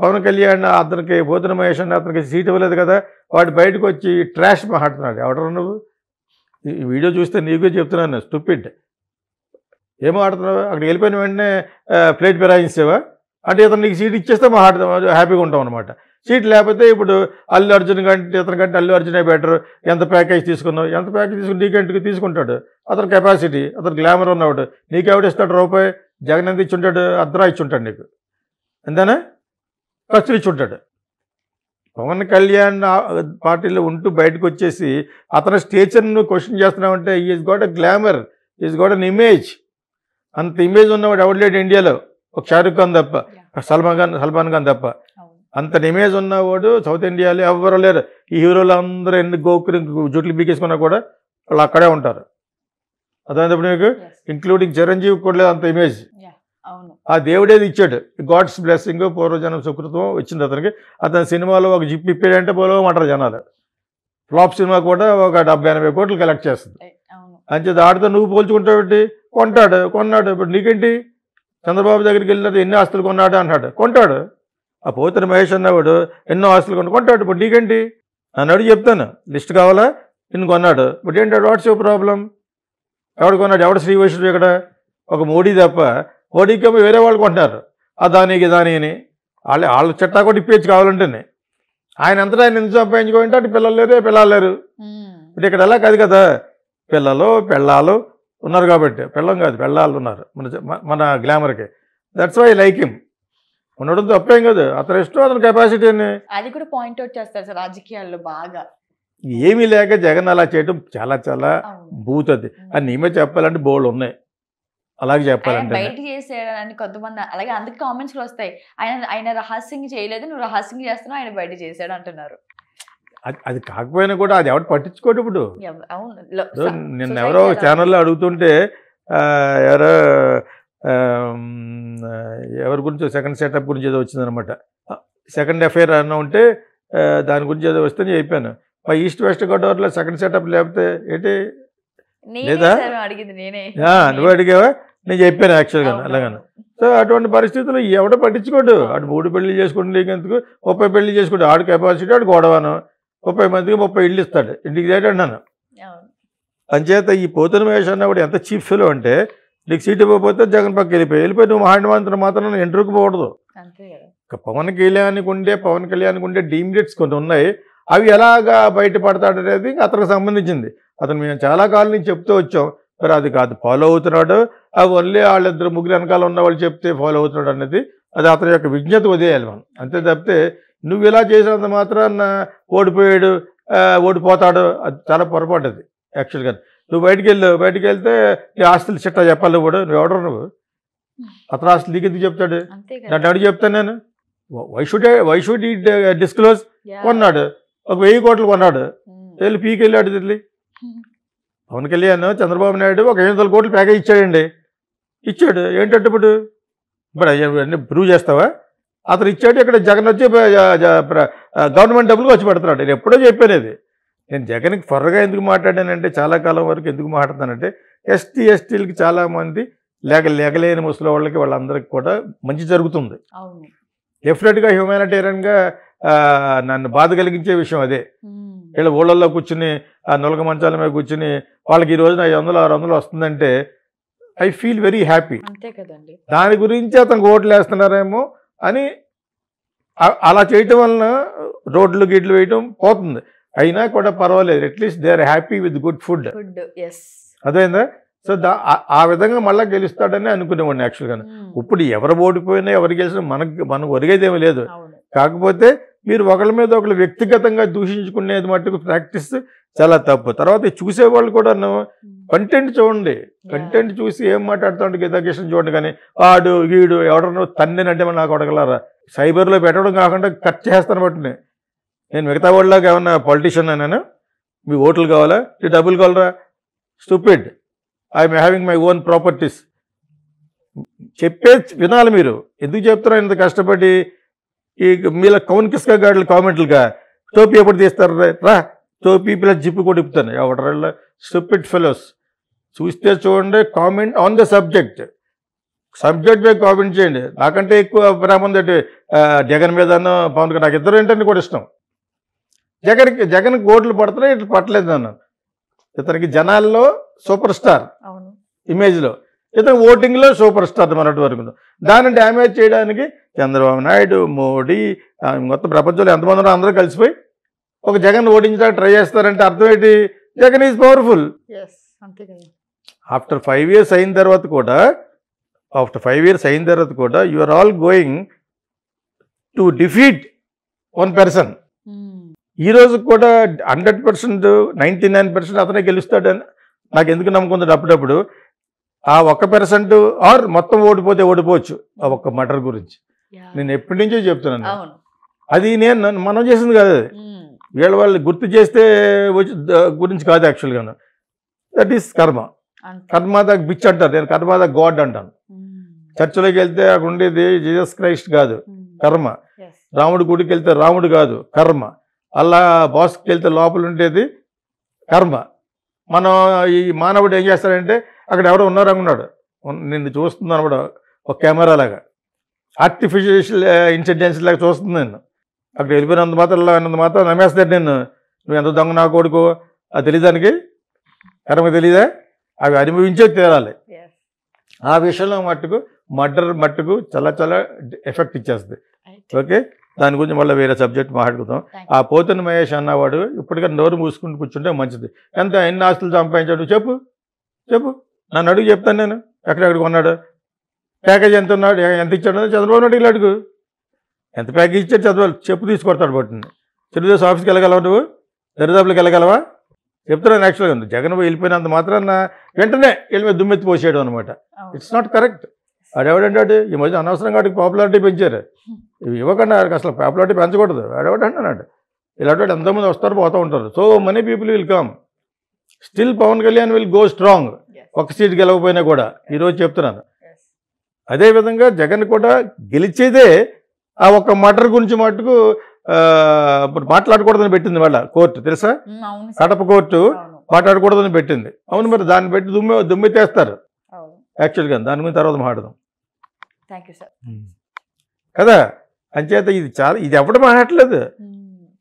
పవన్ కళ్యాణ్ అతనికి భూతన మహేష్ అని అతనికి సీట్ ఇవ్వలేదు కదా వాడు బయటకు వచ్చి ట్రాష్ మాట్లాడుతున్నాడు ఎవడరు నువ్వు ఈ వీడియో చూస్తే నీకే చెప్తున్నాను స్టూపిడ్ ఏం ఆడుతున్నావు అక్కడికి వెళ్ళిపోయిన వెంటనే ప్లేట్ ఫిరాయించేవా అంటే ఇతను నీకు సీట్ ఇచ్చేస్తే మా హ్యాపీగా ఉంటాం అనమాట సీట్ లేకపోతే ఇప్పుడు అల్లు అర్జున్ కంటే ఇతను కంటే అల్లు అర్జునే బెటర్ ఎంత ప్యాకేజ్ తీసుకున్నావు ఎంత ప్యాకేజ్ తీసుకుని నీకెంటికి తీసుకుంటాడు అతని కెపాసిటీ అతను గ్లామర్ ఉన్నవాడు ఎవడిస్తాడు రూపాయి జగన్ ఎంత ఇచ్చి ఉంటాడు అర్ధరా ఇచ్చి ఉంటాడు నీకు ఎంతేనా ప్రచురించి ఉంటాడు పవన్ కళ్యాణ్ పార్టీలో ఉంటూ బయటకు వచ్చేసి అతని స్టేచర్ను క్వశ్చన్ చేస్తున్నామంటే is got a glamour is got an image అంత ఇమేజ్ ఉన్నవాడు లేడు ఇండియాలో ఒక షారుఖ్ ఖాన్ తప్ప సల్మాన్ ఖాన్ సల్మాన్ ఖాన్ తప్ప అంత ఇమేజ్ ఉన్నవాడు సౌత్ ఇండియాలో ఎవరు లేరు ఈ హీరోలు అందరూ ఎన్ని గోకులు జుట్లు బీకేసుకున్నా కూడా వాళ్ళు అక్కడే ఉంటారు అర్థమైనప్పుడు మీకు ఇంక్లూడింగ్ చిరంజీవి కూడా లేదు అంత ఇమేజ్ ఆ దేవుడేది ఇచ్చాడు గాడ్స్ బ్లెస్సింగ్ పూర్వజనం సుకృతం వచ్చింది అతనికి అతని సినిమాలో ఒక జిప్ ఇప్పాడంటే పోలవమంటారు జనాలు ఫ్లాప్ సినిమా కూడా ఒక డెబ్బై ఎనభై కోట్లు కలెక్ట్ చేస్తుంది చెప్పి ఆడితో నువ్వు పోల్చుకుంటావు కొంటాడు కొన్నాడు ఇప్పుడు నీకేంటి చంద్రబాబు దగ్గరికి వెళ్ళినది ఎన్ని ఆస్తులు కొన్నాడు అన్నాడు కొంటాడు ఆ పోతున్న మహేష్ అన్నవాడు ఎన్నో ఆస్తులు కొన్నాడు కొంటాడు ఇప్పుడు నీకేంటి అన్నాడు చెప్తాను లిస్ట్ కావాలా ఇన్ని కొన్నాడు ఇప్పుడు ఏంటాడు వాట్స్ యూ ప్రాబ్లం ఎవడు కొన్నాడు ఎవడు శ్రీవైష్ణుడు ఇక్కడ ఒక మోడీ తప్ప ఓడికమ్మ వేరే వాళ్ళు కొంటారు ఆ దానికి దాని అని వాళ్ళు వాళ్ళ చెట్టా కూడా ఇప్పించి కావాలంటేనే ఆయన అంతటా ఆయన ఎందుకు సంపాదించుకోవాలంటే అటు పిల్లలు లేరు పిల్లలు లేరు ఇప్పుడు ఇక్కడ ఎలా కాదు కదా పిల్లలు పెళ్ళాలు ఉన్నారు కాబట్టి పెళ్ళం కాదు పెళ్ళాలు ఉన్నారు మన మన గ్లామర్కి దట్స్ వై లైక్ హిమ్ ఉండడం తప్పేం కాదు అతను ఇష్టం అతని కెపాసిటీ అది కూడా పాయింట్ అవుట్ చేస్తారు సార్ రాజకీయాల్లో బాగా ఏమీ లేక జగన్ అలా చేయడం చాలా చాలా బూత్ అది అని నేమే చెప్పాలంటే బోర్డు ఉన్నాయి అలాగే చెప్పాలంటే బయట చేసేయడానికి కొంతమంది అలాగే అందుకు కామెంట్స్ వస్తాయి ఆయన ఆయన రహస్యంగా చేయలేదు నువ్వు రహస్యంగా చేస్తున్నావు ఆయన బయట చేశాడు అంటున్నారు అది కాకపోయినా కూడా అది ఎవరు పట్టించుకోడు ఇప్పుడు నిన్న ఎవరో ఛానల్లో అడుగుతుంటే ఎవరో ఎవరి గురించి సెకండ్ సెటప్ గురించి ఏదో వచ్చిందనమాట సెకండ్ ఎఫ్ఐఆర్ అన్న ఉంటే దాని గురించి ఏదో వస్తే నేను చెప్పాను మా ఈస్ట్ వెస్ట్ గోదావరిలో సెకండ్ సెటప్ లేకపోతే ఏంటి లేదా నువ్వు అడిగావా నేను చెప్పాను యాక్చువల్గా అలాగను సో అటువంటి పరిస్థితులు ఎవడ పట్టించుకోడు అటు మూడు పెళ్లి చేసుకుంటే ఎందుకు ముప్పై పెళ్లి చేసుకుంటే ఆడు కెపాసిటీ ఆడు గొడవను ముప్పై మందికి ముప్పై ఇళ్ళు ఇస్తాడు ఇంటికి తేటన్నాను అంచేత ఈ పోతున్న వేషం కూడా ఎంత చీప్ ఫెలో అంటే నీకు సీటు పోతే జగన్ పక్క వెళ్ళిపోయి వెళ్ళిపోయి నువ్వు మహాండవంతులు మాత్రం ఇంటర్వ్యూకి పోకూడదు పవన్ కళ్యాణ్కి ఉండే పవన్ కళ్యాణ్కి ఉండే డీమ్డేట్స్ కొన్ని ఉన్నాయి అవి ఎలాగా అనేది అతనికి సంబంధించింది అతను మేము చాలా కాలం నుంచి చెప్తూ వచ్చాం మరి అది కాదు ఫాలో అవుతున్నాడు అవి ఓన్లీ వాళ్ళిద్దరు ముగ్గురు వెనకాల ఉన్న వాళ్ళు చెప్తే ఫాలో అవుతున్నాడు అన్నది అది అతని యొక్క విజ్ఞత వదిలేయాలి మనం అంతే తప్పితే నువ్వు ఇలా చేసినంత మాత్రాన ఓడిపోయాడు ఓడిపోతాడు అది చాలా పొరపాటు అది యాక్చువల్గా నువ్వు బయటికి వెళ్ళావు బయటికి వెళ్తే నీ ఆస్తులు చిట్టా చెప్పాలి కూడా నువ్వు ఎవడరు నువ్వు అతను ఆస్తులు నీకు ఎందుకు చెప్తాడు నన్ను అడిగి చెప్తాను నేను వైషుడ్ వైషుడ్ ఈ డిస్క్లోజ్ కొన్నాడు ఒక వెయ్యి కోట్లు కొన్నాడు hmm. వెళ్ళి పీకి వెళ్ళాడు hmm. పవన్ కళ్యాణ్ చంద్రబాబు నాయుడు ఒక ఎనిమిది కోట్లు ప్యాకేజ్ ఇచ్చాడండి ఇచ్చాడు ఏంటంటే ఇప్పుడు ఇప్పుడు అన్ని ప్రూవ్ చేస్తావా అతను ఇచ్చాడు ఇక్కడ జగన్ వచ్చి గవర్నమెంట్ డబ్బులు వచ్చి పెడుతున్నాడు నేను ఎప్పుడో చెప్పాను నేను జగన్కి ఫర్రగా ఎందుకు మాట్లాడానంటే చాలా కాలం వరకు ఎందుకు మాట్లాడతానంటే ఎస్టీ ఎస్టీలకి చాలామంది లేక లేకలేని ముసలి వాళ్ళకి వాళ్ళందరికీ కూడా మంచి జరుగుతుంది డెఫినెట్గా హ్యూమానిటేరియన్గా నన్ను బాధ కలిగించే విషయం అదే వీళ్ళ ఊళ్ళల్లో కూర్చుని ఆ నులక మంచాల మీద కూర్చుని వాళ్ళకి ఈ రోజున ఐదు వందలు ఆరు వందలు వస్తుందంటే ఐ ఫీల్ వెరీ హ్యాపీ దాని గురించి అతనికి ఓట్లు వేస్తున్నారేమో అని అలా చేయటం వలన రోడ్లు గిడ్లు వేయటం పోతుంది అయినా కూడా పర్వాలేదు at least they are happy with good food అదేందా సో దా ఆ విధంగా మళ్ళీ గెలుస్తాడని అనుకునేవాడిని యాక్చువల్గా ఇప్పుడు ఎవరు ఓడిపోయినా ఎవరు గెలిచినా మనకు మనకు ఒరిగేదేమీ లేదు కాకపోతే మీరు ఒకళ్ళ మీద ఒకళ్ళు వ్యక్తిగతంగా దూషించుకునేది మట్టుకు ప్రాక్టీస్ చాలా తప్పు తర్వాత చూసేవాళ్ళు కూడా కంటెంట్ చూడండి కంటెంట్ చూసి ఏం మాట్లాడుతుంటే గీతాకృష్ణ చూడండి కానీ వాడు వీడు ఎవడనో అంటే మనం నాకు అడగలరా సైబర్లో పెట్టడం కాకుండా కట్ చేస్తాను బట్టి నేను మిగతా వాళ్ళకి ఏమన్నా పొలిటీషియన్ నేను మీ ఓట్లు కావాలా ఈ డబ్బులు కావాలరా stupid I'm having my own properties చెప్పే వినాలి మీరు ఎందుకు చెప్తారా ఇంత కష్టపడి ఈ మీలో కౌన్ కిస్కా గాడులు కామెంట్లుగా టోపీ ఎప్పుడు తీస్తారు రా టోపీ పిల్ల జిప్పు కూడా ఇప్పుతాను ఎవడరాళ్ళ స్టూపిడ్ ఫెలోస్ చూస్తే చూడండి comment on the subject subject మీద కామెంట్ చేయండి నాకంటే ఎక్కువ ప్రేమ జగన్ మీదనో పవన్ నాకు ఇద్దరు ఏంటంటే కూడా ఇష్టం జగన్కి జగన్ ఓట్లు పడుతున్నాయి ఇట్లా పట్టలేదు అన్నాను ఇతనికి జనాల్లో సూపర్ స్టార్ ఇమేజ్లో ఇతను ఓటింగ్లో సూపర్ స్టార్ మనటి వరకు దాన్ని డ్యామేజ్ చేయడానికి చంద్రబాబు నాయుడు మోడీ మొత్తం ప్రపంచంలో ఎంతమంది ఉన్నారో అందరూ కలిసిపోయి ఒక జగన్ ఓడించడానికి ట్రై చేస్తారంటే అర్థం ఏంటి Jagan is powerful after five years అయిన తర్వాత కూడా ఆఫ్టర్ ఫైవ్ ఇయర్స్ అయిన తర్వాత కూడా you are all going to defeat one person hmm. ఈ రోజు కూడా hundred percent ninety nine percent అతనే గెలుస్తాడని నాకు ఎందుకు నమ్ముకుంటాడు అప్పుడప్పుడు ఆ ఒక్క పర్సెంట్ ఆర్ మొత్తం ఓడిపోతే ఓడిపోవచ్చు ఆ ఒక్క మటర్ గురించి నేను ఎప్పటి నుంచో చెప్తున్నాను అది నేను మనం చేసింది కాదు అది వీళ్ళ వాళ్ళు గుర్తు చేస్తే వచ్చి గురించి కాదు యాక్చువల్గా దట్ ఈస్ కర్మ కర్మ బిచ్ అంటారు నేను కర్మ దాకా గాడ్ అంటాను చర్చిలోకి వెళ్తే అక్కడ ఉండేది జీసస్ క్రైస్ట్ కాదు కర్మ రాముడి గుడికి వెళ్తే రాముడు కాదు కర్మ అలా బాస్కి వెళ్తే లోపల ఉండేది కర్మ మనం ఈ మానవుడు ఏం చేస్తాడంటే అక్కడ ఎవడో ఉన్నారనుకున్నాడు నిన్ను చూస్తున్నాను కూడా ఒక కెమెరా లాగా ఆర్టిఫిషియల్ ఇన్సిడెంట్స్ uh, లాగా చూస్తుంది నేను అక్కడ వెళ్ళిపోయినంత మాత్రం అన్నంత మాత్రం నమ్మేస్తాడు నేను నువ్వు ఎంత దొంగ నా కొడుకు అది తెలియదానికి కరమ తెలియదా అవి అనుభవించే తీరాలి ఆ విషయంలో మట్టుకు మర్డర్ మట్టుకు చాలా చాలా ఎఫెక్ట్ ఇచ్చేస్తుంది ఓకే దాని గురించి మళ్ళీ వేరే సబ్జెక్ట్ మాట్లాడుకుందాం ఆ పోతన మహేష్ అన్నవాడు ఇప్పటికైనా నోరు మూసుకుంటూ కూర్చుంటే మంచిది ఎంత ఎన్ని ఆస్తులు సంపాదించాడు చెప్పు చెప్పు నన్ను అడుగు చెప్తాను నేను ఎక్కడెక్కడ కొన్నాడు ప్యాకేజ్ ఎంత ఉన్నాడు ఎంత ఇచ్చాడు చంద్రబాబు నాయుడు ఇలా అడుగు ఎంత ప్యాకేజ్ ఇచ్చాడు చంద్రబాబు చెప్పు తీసుకొడతాడు పట్టింది తెలుగుదేశం ఆఫీస్కి వెళ్ళగలవా నువ్వు దరిదాపులకు వెళ్ళగలవా చెప్తున్నా యాక్చువల్గా ఉంది జగన్ వెళ్ళిపోయినంత మాత్రాన వెంటనే వెళ్ళి మీద దుమ్మెత్తి పోసేయడం అనమాట ఇట్స్ నాట్ కరెక్ట్ అడెవడంటాడు ఈ మధ్య అనవసరంగా వాటికి పాపులారిటీ పెంచారు ఇవి ఇవ్వకుండా వాడికి అసలు పాపులారిటీ పెంచకూడదు అడెవడంటున్నాడు ఇలాంటి ఎంతోమంది వస్తారు పోతూ ఉంటారు so many people will come still Pavan Kalyan will go strong ఒక సీట్ గెలవకపోయినా కూడా ఈరోజు చెప్తున్నాను అదేవిధంగా జగన్ కూడా గెలిచేదే ఆ ఒక మటర్ గురించి మటుకు మాట్లాడకూడదని పెట్టింది వాళ్ళ కోర్టు తెలుసా కడప కోర్టు మాట్లాడకూడదని పెట్టింది అవును మరి దాన్ని పెట్టి దుమ్మె తీస్తారు యాక్చువల్గా దాని గురించి తర్వాత మాట్లాడదాం కదా అంచేత ఇది చాలా ఇది ఎవడ మాట్లాడలేదు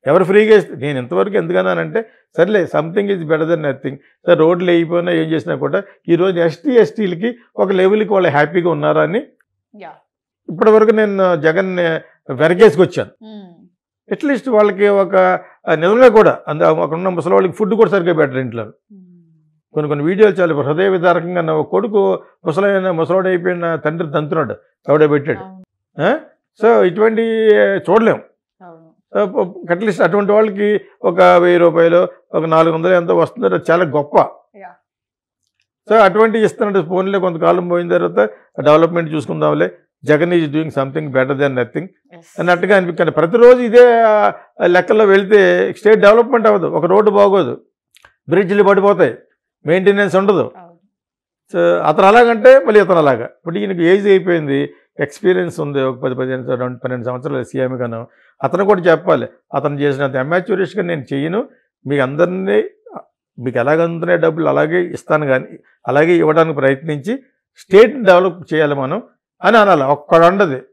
ఎవరు ఫ్రీగా నేను ఇంతవరకు ఎందుకన్నానంటే సర్లే something is better than nothing sir రోడ్లు వేయిపోయినా ఏం చేసినా కూడా ఈరోజు ఎస్టీ ఎస్టీలకి ఒక లెవెల్కి వాళ్ళు హ్యాపీగా ఉన్నారా అని ఇప్పటివరకు నేను జగన్ వెనకేసుకొచ్చాను అట్లీస్ట్ hmm. వాళ్ళకి ఒక నిజంగా కూడా అందు అక్కడ ఉన్న ముసలి వాళ్ళకి ఫుడ్ కూడా సరిగ్గా బెటర్ ఇంట్లో hmm. కొన్ని కొన్ని వీడియోలు చాలా హృదయ విదారకంగా నా కొడుకు ముసలైన ముసలోడైపోయిన తండ్రి తంతున్నాడు ఎవడో పెట్టాడు సో ఇటువంటి చూడలేము అట్లీస్ట్ అటువంటి వాళ్ళకి ఒక వెయ్యి రూపాయలు ఒక నాలుగు వందలు ఎంతో వస్తుంది చాలా గొప్ప సో అటువంటి ఇస్తున్నట్టు ఫోన్లో కొంతకాలం పోయిన తర్వాత డెవలప్మెంట్ చూసుకుందాంలే Jagan is doing something better than nothing అన్నట్టుగా అనిపించండి ప్రతిరోజు ఇదే లెక్కల్లో వెళితే స్టేట్ డెవలప్మెంట్ అవ్వదు ఒక రోడ్డు బాగోదు బ్రిడ్జ్లు పడిపోతాయి మెయింటెనెన్స్ ఉండదు సో అతను అలాగంటే మళ్ళీ ఇతను అలాగా ఇప్పుడు ఈయనకు ఏజ్ అయిపోయింది ఎక్స్పీరియన్స్ ఉంది ఒక పది పదిహేను పన్నెండు సంవత్సరాలు సీఎం అతను కూడా చెప్పాలి అతను చేసినంత అమ్యాచ్యూరిస్ట్గా నేను చెయ్యను మీకు అందరినీ మీకు ఎలాగందునే డబ్బులు అలాగే ఇస్తాను కానీ అలాగే ఇవ్వడానికి ప్రయత్నించి స్టేట్ని డెవలప్ చేయాలి మనం అని అనాలి ఒక్కడ ఉండదు